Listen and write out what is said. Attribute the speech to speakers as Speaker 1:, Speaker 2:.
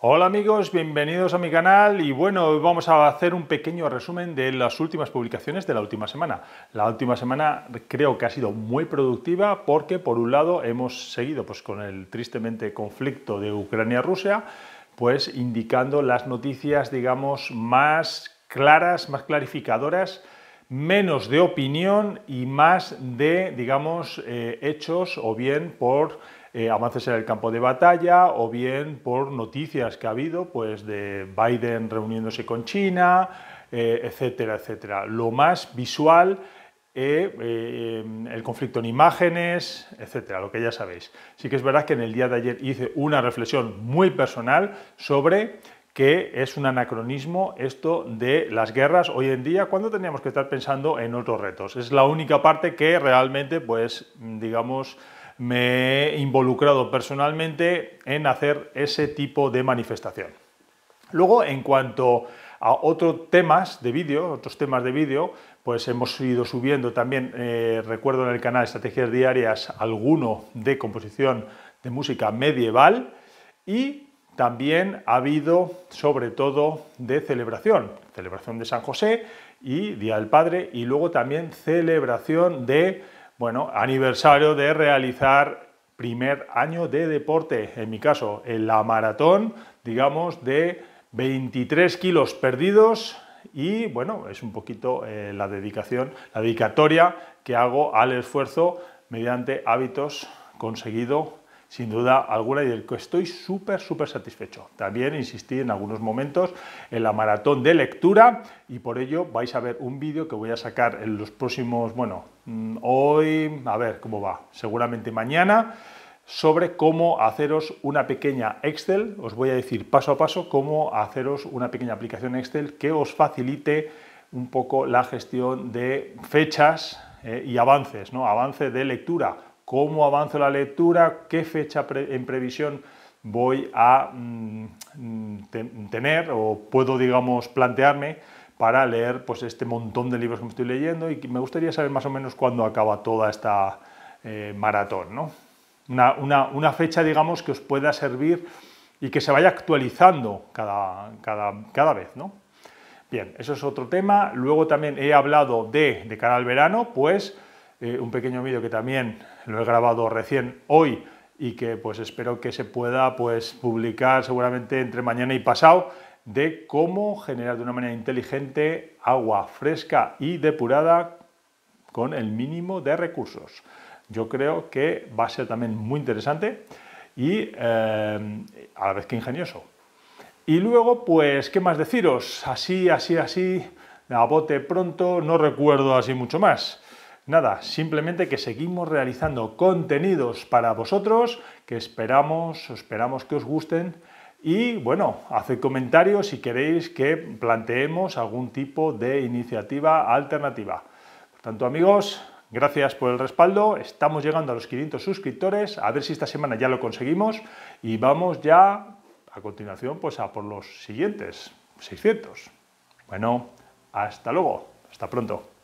Speaker 1: Hola amigos, bienvenidos a mi canal y bueno, vamos a hacer un pequeño resumen de las últimas publicaciones de la última semana. La última semana creo que ha sido muy productiva porque por un lado hemos seguido pues, con el tristemente conflicto de Ucrania-Rusia, pues indicando las noticias digamos más claras, más clarificadoras menos de opinión y más de, digamos, eh, hechos o bien por eh, avances en el campo de batalla o bien por noticias que ha habido pues, de Biden reuniéndose con China, eh, etcétera, etcétera. Lo más visual, eh, el conflicto en imágenes, etcétera, lo que ya sabéis. Sí que es verdad que en el día de ayer hice una reflexión muy personal sobre que es un anacronismo esto de las guerras hoy en día cuando teníamos que estar pensando en otros retos. Es la única parte que realmente, pues, digamos, me he involucrado personalmente en hacer ese tipo de manifestación. Luego, en cuanto a otros temas de vídeo, otros temas de vídeo, pues hemos ido subiendo también, eh, recuerdo en el canal Estrategias Diarias, alguno de composición de música medieval y también ha habido, sobre todo, de celebración, celebración de San José y Día del Padre y luego también celebración de bueno, aniversario de realizar primer año de deporte, en mi caso, en la maratón, digamos, de 23 kilos perdidos y bueno, es un poquito eh, la dedicación, la dedicatoria que hago al esfuerzo mediante hábitos conseguido sin duda alguna y del que estoy súper, súper satisfecho. También insistí en algunos momentos en la maratón de lectura y por ello vais a ver un vídeo que voy a sacar en los próximos, bueno, mm, hoy, a ver cómo va, seguramente mañana, sobre cómo haceros una pequeña Excel, os voy a decir paso a paso cómo haceros una pequeña aplicación Excel que os facilite un poco la gestión de fechas eh, y avances, ¿no? Avance de lectura cómo avanzo la lectura, qué fecha en previsión voy a mm, mm, tener o puedo, digamos, plantearme para leer pues, este montón de libros que me estoy leyendo y me gustaría saber más o menos cuándo acaba toda esta eh, maratón. Una, fecha, digamos, que os pueda servir y que se vaya actualizando cada, cada vez. ¿no? Bien, eso es otro tema. Luego también he hablado de, de cara al verano, pues eh, un pequeño vídeo que también lo he grabado recién hoy y que pues espero que se pueda pues publicar seguramente entre mañana y pasado de cómo generar de una manera inteligente agua fresca y depurada con el mínimo de recursos. Yo creo que va a ser también muy interesante y eh, a la vez que ingenioso. Y luego, pues, ¿qué más deciros? Así, así, así, a bote pronto, no recuerdo así mucho más. Nada, simplemente que seguimos realizando contenidos para vosotros que esperamos, esperamos que os gusten y bueno, haced comentarios si queréis que planteemos algún tipo de iniciativa alternativa. Por tanto, amigos, gracias por el respaldo. Estamos llegando a los 500 suscriptores. A ver si esta semana ya lo conseguimos. Y vamos ya a continuación pues a por los siguientes 600. Bueno, hasta luego. Hasta pronto.